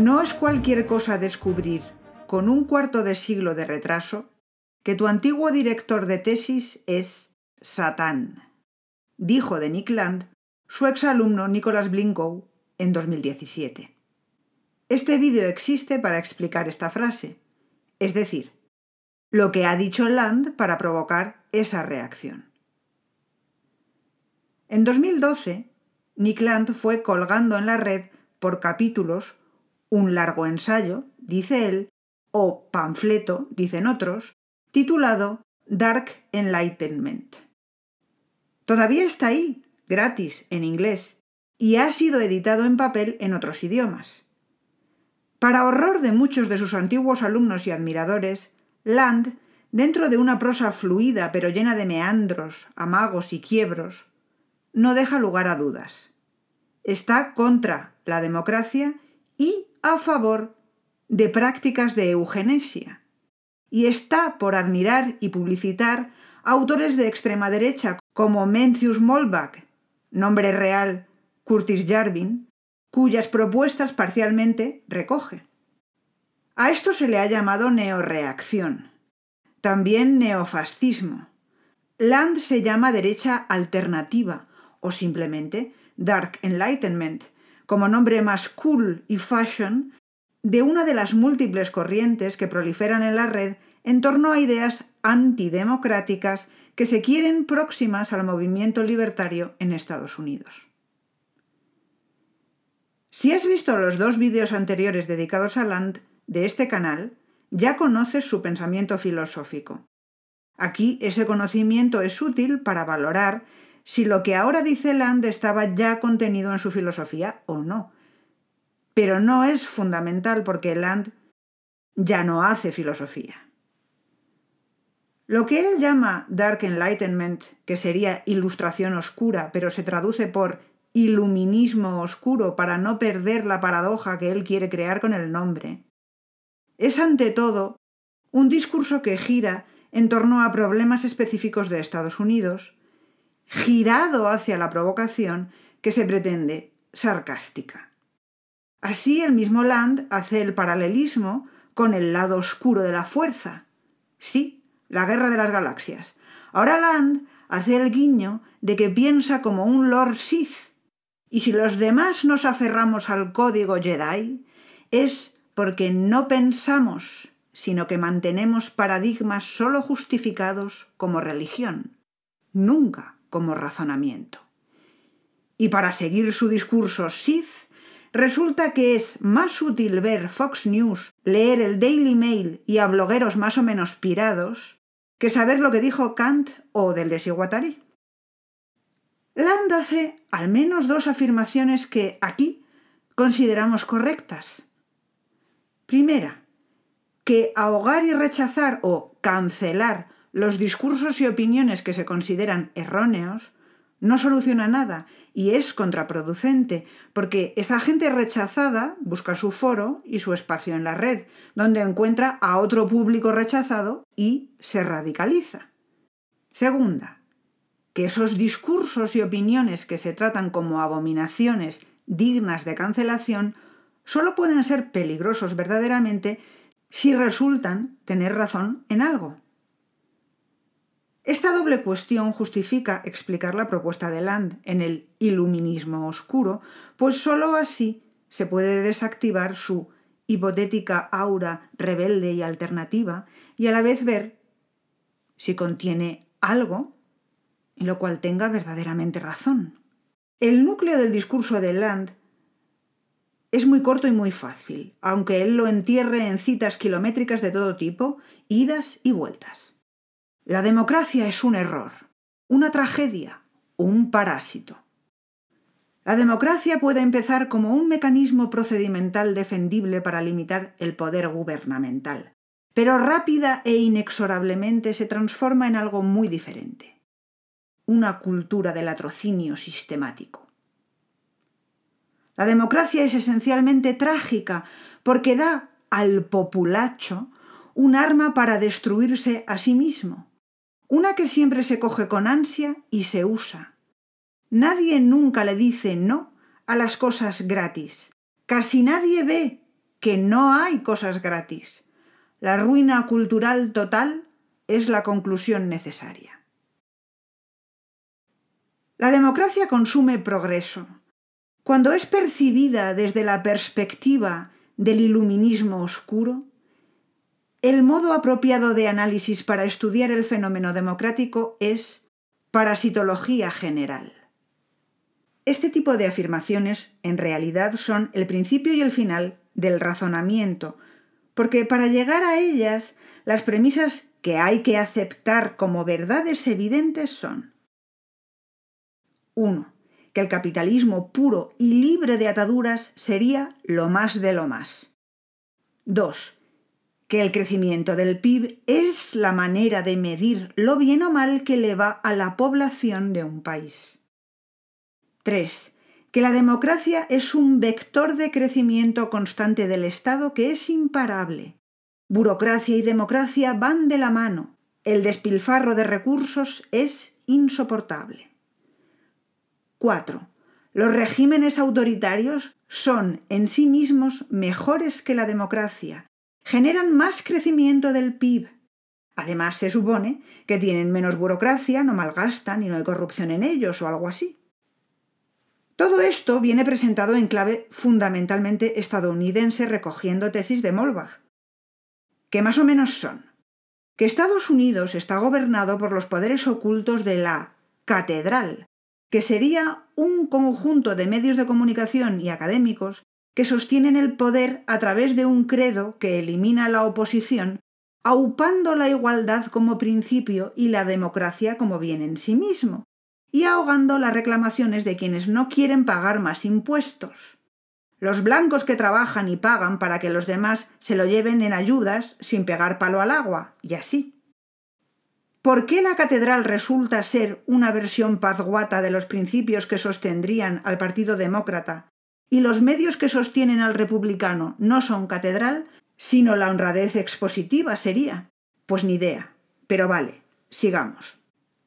No es cualquier cosa descubrir, con un cuarto de siglo de retraso, que tu antiguo director de tesis es Satán, dijo de Nick Land su exalumno Nicholas Blinkow en 2017. Este vídeo existe para explicar esta frase, es decir, lo que ha dicho Land para provocar esa reacción. En 2012, Nick Land fue colgando en la red por capítulos un largo ensayo, dice él, o panfleto, dicen otros, titulado Dark Enlightenment. Todavía está ahí, gratis, en inglés, y ha sido editado en papel en otros idiomas. Para horror de muchos de sus antiguos alumnos y admiradores, Land, dentro de una prosa fluida pero llena de meandros, amagos y quiebros, no deja lugar a dudas. Está contra la democracia y a favor de prácticas de eugenesia y está por admirar y publicitar autores de extrema derecha como Mencius Molbach, nombre real Curtis Jarvin, cuyas propuestas parcialmente recoge. A esto se le ha llamado neoreacción, también neofascismo. Land se llama derecha alternativa o simplemente Dark Enlightenment, como nombre más cool y fashion de una de las múltiples corrientes que proliferan en la red en torno a ideas antidemocráticas que se quieren próximas al movimiento libertario en Estados Unidos. Si has visto los dos vídeos anteriores dedicados a Land de este canal, ya conoces su pensamiento filosófico. Aquí ese conocimiento es útil para valorar si lo que ahora dice Land estaba ya contenido en su filosofía o no. Pero no es fundamental porque Land ya no hace filosofía. Lo que él llama Dark Enlightenment, que sería ilustración oscura, pero se traduce por iluminismo oscuro para no perder la paradoja que él quiere crear con el nombre, es ante todo un discurso que gira en torno a problemas específicos de Estados Unidos, girado hacia la provocación que se pretende sarcástica. Así el mismo Land hace el paralelismo con el lado oscuro de la fuerza. Sí, la guerra de las galaxias. Ahora Land hace el guiño de que piensa como un Lord Sith. Y si los demás nos aferramos al código Jedi, es porque no pensamos, sino que mantenemos paradigmas solo justificados como religión. Nunca como razonamiento. Y para seguir su discurso Sith, resulta que es más útil ver Fox News, leer el Daily Mail y a blogueros más o menos pirados, que saber lo que dijo Kant o del y Land hace al menos dos afirmaciones que aquí consideramos correctas. Primera, que ahogar y rechazar o cancelar los discursos y opiniones que se consideran erróneos no soluciona nada y es contraproducente, porque esa gente rechazada busca su foro y su espacio en la red, donde encuentra a otro público rechazado y se radicaliza. Segunda, que esos discursos y opiniones que se tratan como abominaciones dignas de cancelación solo pueden ser peligrosos verdaderamente si resultan tener razón en algo. Esta doble cuestión justifica explicar la propuesta de Land en el iluminismo oscuro, pues sólo así se puede desactivar su hipotética aura rebelde y alternativa y a la vez ver si contiene algo en lo cual tenga verdaderamente razón. El núcleo del discurso de Land es muy corto y muy fácil, aunque él lo entierre en citas kilométricas de todo tipo, idas y vueltas. La democracia es un error, una tragedia o un parásito. La democracia puede empezar como un mecanismo procedimental defendible para limitar el poder gubernamental, pero rápida e inexorablemente se transforma en algo muy diferente, una cultura del latrocinio sistemático. La democracia es esencialmente trágica porque da al populacho un arma para destruirse a sí mismo una que siempre se coge con ansia y se usa. Nadie nunca le dice no a las cosas gratis. Casi nadie ve que no hay cosas gratis. La ruina cultural total es la conclusión necesaria. La democracia consume progreso. Cuando es percibida desde la perspectiva del iluminismo oscuro, el modo apropiado de análisis para estudiar el fenómeno democrático es parasitología general. Este tipo de afirmaciones en realidad son el principio y el final del razonamiento, porque para llegar a ellas las premisas que hay que aceptar como verdades evidentes son 1. Que el capitalismo puro y libre de ataduras sería lo más de lo más. 2 que el crecimiento del PIB es la manera de medir lo bien o mal que le va a la población de un país. 3. Que la democracia es un vector de crecimiento constante del Estado que es imparable. Burocracia y democracia van de la mano. El despilfarro de recursos es insoportable. 4. Los regímenes autoritarios son en sí mismos mejores que la democracia generan más crecimiento del PIB. Además, se supone que tienen menos burocracia, no malgastan y no hay corrupción en ellos o algo así. Todo esto viene presentado en clave fundamentalmente estadounidense recogiendo tesis de Molbach, que más o menos son que Estados Unidos está gobernado por los poderes ocultos de la catedral, que sería un conjunto de medios de comunicación y académicos que sostienen el poder a través de un credo que elimina la oposición, aupando la igualdad como principio y la democracia como bien en sí mismo, y ahogando las reclamaciones de quienes no quieren pagar más impuestos. Los blancos que trabajan y pagan para que los demás se lo lleven en ayudas sin pegar palo al agua, y así. ¿Por qué la catedral resulta ser una versión pazguata de los principios que sostendrían al Partido Demócrata y los medios que sostienen al republicano no son catedral, sino la honradez expositiva sería. Pues ni idea. Pero vale, sigamos.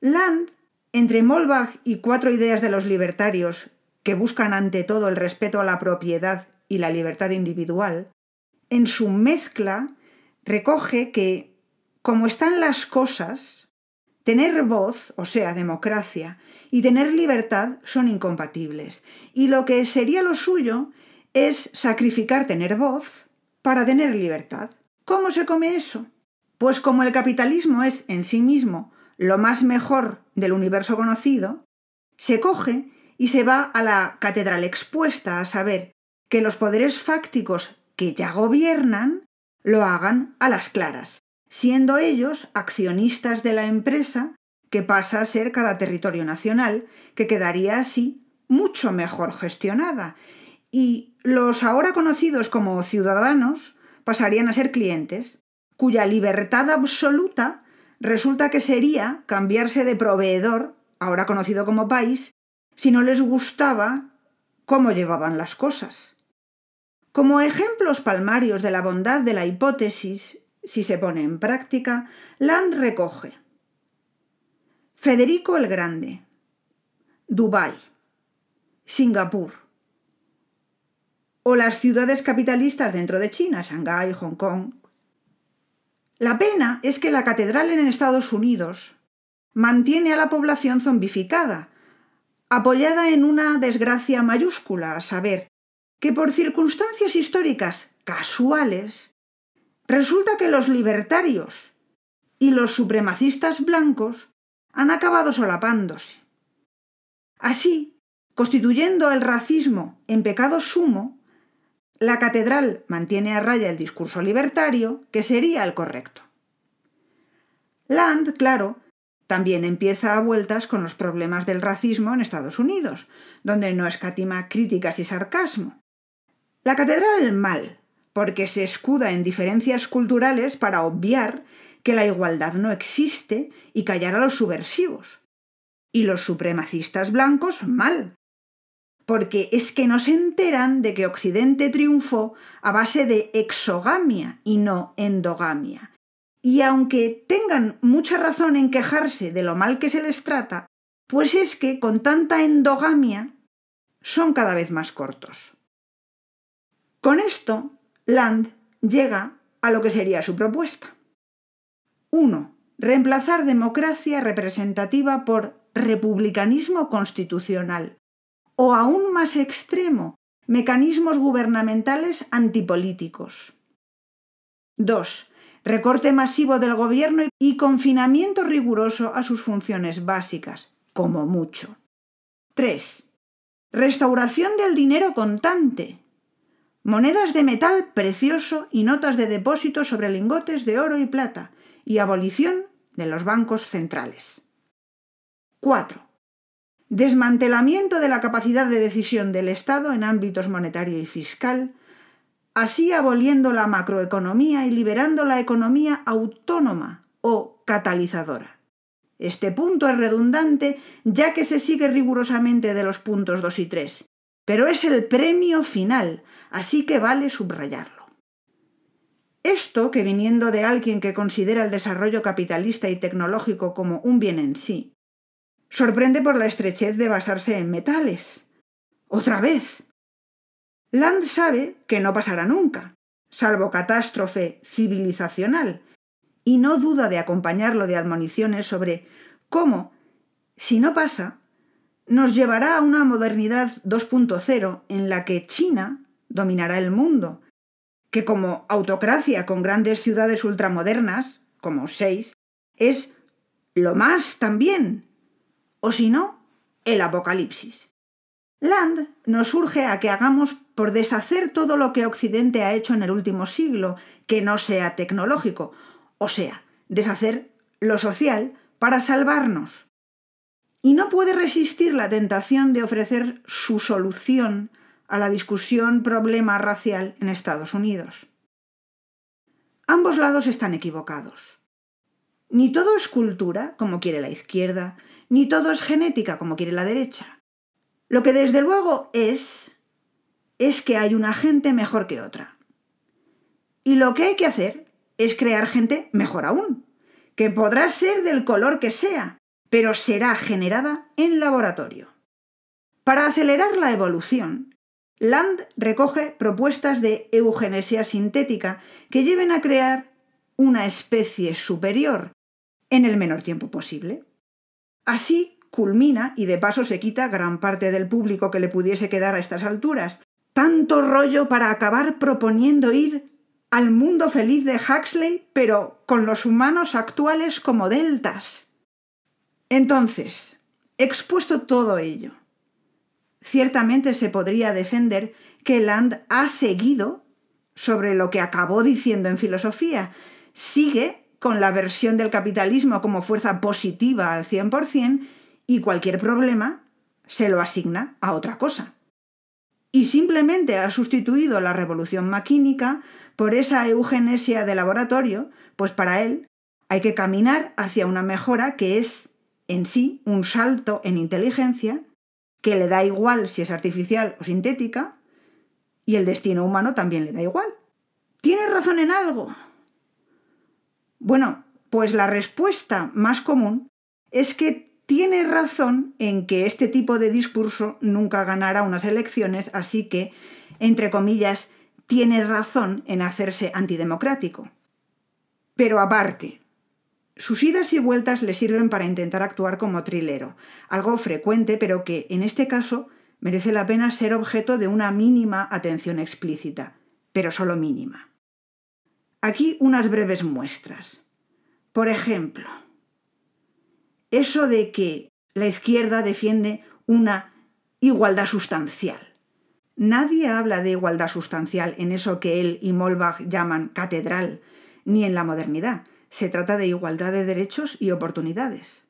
Land, entre Molbach y cuatro ideas de los libertarios, que buscan ante todo el respeto a la propiedad y la libertad individual, en su mezcla recoge que, como están las cosas, tener voz, o sea, democracia, y tener libertad son incompatibles. Y lo que sería lo suyo es sacrificar tener voz para tener libertad. ¿Cómo se come eso? Pues como el capitalismo es en sí mismo lo más mejor del universo conocido, se coge y se va a la catedral expuesta a saber que los poderes fácticos que ya gobiernan lo hagan a las claras, siendo ellos accionistas de la empresa que pasa a ser cada territorio nacional, que quedaría así mucho mejor gestionada. Y los ahora conocidos como ciudadanos pasarían a ser clientes, cuya libertad absoluta resulta que sería cambiarse de proveedor, ahora conocido como país, si no les gustaba cómo llevaban las cosas. Como ejemplos palmarios de la bondad de la hipótesis, si se pone en práctica, Land recoge Federico el Grande, Dubái, Singapur, o las ciudades capitalistas dentro de China, Shanghái, Hong Kong. La pena es que la catedral en Estados Unidos mantiene a la población zombificada, apoyada en una desgracia mayúscula, a saber, que por circunstancias históricas casuales, resulta que los libertarios y los supremacistas blancos han acabado solapándose. Así, constituyendo el racismo en pecado sumo, la catedral mantiene a raya el discurso libertario, que sería el correcto. Land, claro, también empieza a vueltas con los problemas del racismo en Estados Unidos, donde no escatima críticas y sarcasmo. La catedral mal, porque se escuda en diferencias culturales para obviar que la igualdad no existe y callar a los subversivos. Y los supremacistas blancos mal, porque es que no se enteran de que Occidente triunfó a base de exogamia y no endogamia. Y aunque tengan mucha razón en quejarse de lo mal que se les trata, pues es que con tanta endogamia son cada vez más cortos. Con esto, Land llega a lo que sería su propuesta. 1. Reemplazar democracia representativa por republicanismo constitucional. O aún más extremo, mecanismos gubernamentales antipolíticos. 2. Recorte masivo del gobierno y confinamiento riguroso a sus funciones básicas, como mucho. 3. Restauración del dinero contante. Monedas de metal precioso y notas de depósito sobre lingotes de oro y plata, y abolición de los bancos centrales. 4. Desmantelamiento de la capacidad de decisión del Estado en ámbitos monetario y fiscal, así aboliendo la macroeconomía y liberando la economía autónoma o catalizadora. Este punto es redundante ya que se sigue rigurosamente de los puntos 2 y 3, pero es el premio final, así que vale subrayarlo. Esto, que viniendo de alguien que considera el desarrollo capitalista y tecnológico como un bien en sí, sorprende por la estrechez de basarse en metales. Otra vez. Land sabe que no pasará nunca, salvo catástrofe civilizacional, y no duda de acompañarlo de admoniciones sobre cómo, si no pasa, nos llevará a una modernidad 2.0 en la que China dominará el mundo que como autocracia con grandes ciudades ultramodernas, como seis, es lo más también, o si no, el apocalipsis. Land nos urge a que hagamos por deshacer todo lo que Occidente ha hecho en el último siglo, que no sea tecnológico, o sea, deshacer lo social para salvarnos. Y no puede resistir la tentación de ofrecer su solución a la discusión problema racial en Estados Unidos. Ambos lados están equivocados. Ni todo es cultura, como quiere la izquierda, ni todo es genética, como quiere la derecha. Lo que desde luego es, es que hay una gente mejor que otra. Y lo que hay que hacer es crear gente mejor aún, que podrá ser del color que sea, pero será generada en laboratorio. Para acelerar la evolución, Land recoge propuestas de eugenesia sintética que lleven a crear una especie superior en el menor tiempo posible. Así culmina y de paso se quita gran parte del público que le pudiese quedar a estas alturas. Tanto rollo para acabar proponiendo ir al mundo feliz de Huxley, pero con los humanos actuales como deltas. Entonces, expuesto todo ello, Ciertamente se podría defender que Land ha seguido sobre lo que acabó diciendo en filosofía. Sigue con la versión del capitalismo como fuerza positiva al 100% y cualquier problema se lo asigna a otra cosa. Y simplemente ha sustituido la revolución maquínica por esa eugenesia de laboratorio, pues para él hay que caminar hacia una mejora que es en sí un salto en inteligencia que le da igual si es artificial o sintética, y el destino humano también le da igual. ¿Tiene razón en algo? Bueno, pues la respuesta más común es que tiene razón en que este tipo de discurso nunca ganará unas elecciones, así que, entre comillas, tiene razón en hacerse antidemocrático. Pero aparte, sus idas y vueltas le sirven para intentar actuar como trilero, algo frecuente pero que, en este caso, merece la pena ser objeto de una mínima atención explícita, pero solo mínima. Aquí unas breves muestras. Por ejemplo, eso de que la izquierda defiende una igualdad sustancial. Nadie habla de igualdad sustancial en eso que él y Molbach llaman catedral, ni en la modernidad, se trata de igualdad de derechos y oportunidades.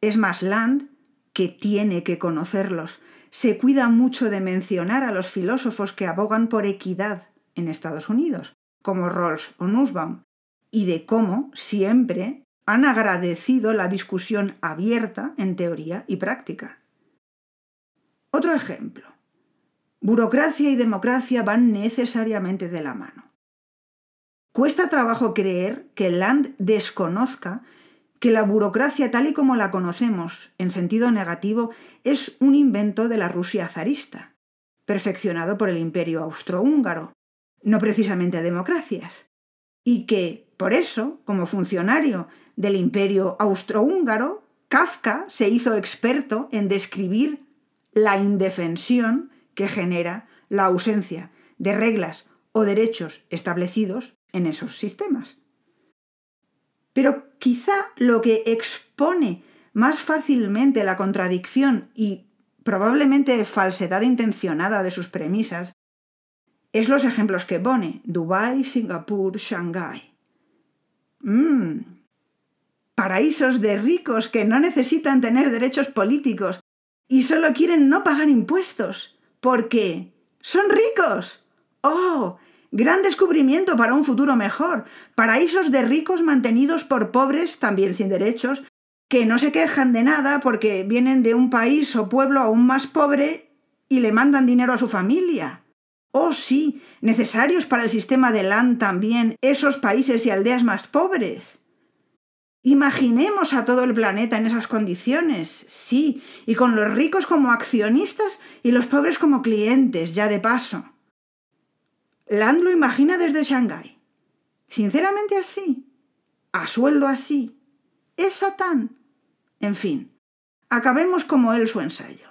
Es más, Land, que tiene que conocerlos, se cuida mucho de mencionar a los filósofos que abogan por equidad en Estados Unidos, como Rawls o Nussbaum, y de cómo siempre han agradecido la discusión abierta en teoría y práctica. Otro ejemplo. Burocracia y democracia van necesariamente de la mano. Cuesta trabajo creer que Land desconozca que la burocracia tal y como la conocemos, en sentido negativo, es un invento de la Rusia zarista, perfeccionado por el imperio austrohúngaro, no precisamente democracias, y que, por eso, como funcionario del imperio austrohúngaro, Kafka se hizo experto en describir la indefensión que genera la ausencia de reglas o derechos establecidos en esos sistemas. Pero quizá lo que expone más fácilmente la contradicción y probablemente falsedad intencionada de sus premisas es los ejemplos que pone. Dubái, Singapur, Shanghái. Mm. paraísos de ricos que no necesitan tener derechos políticos y solo quieren no pagar impuestos porque son ricos. ¡Oh! Gran descubrimiento para un futuro mejor. Paraísos de ricos mantenidos por pobres, también sin derechos, que no se quejan de nada porque vienen de un país o pueblo aún más pobre y le mandan dinero a su familia. Oh sí, necesarios para el sistema de LAN también esos países y aldeas más pobres. Imaginemos a todo el planeta en esas condiciones, sí, y con los ricos como accionistas y los pobres como clientes, ya de paso. Land lo imagina desde Shanghái. Sinceramente así. A sueldo así. Es Satán. En fin, acabemos como él su ensayo.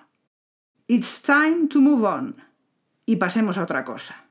It's time to move on. Y pasemos a otra cosa.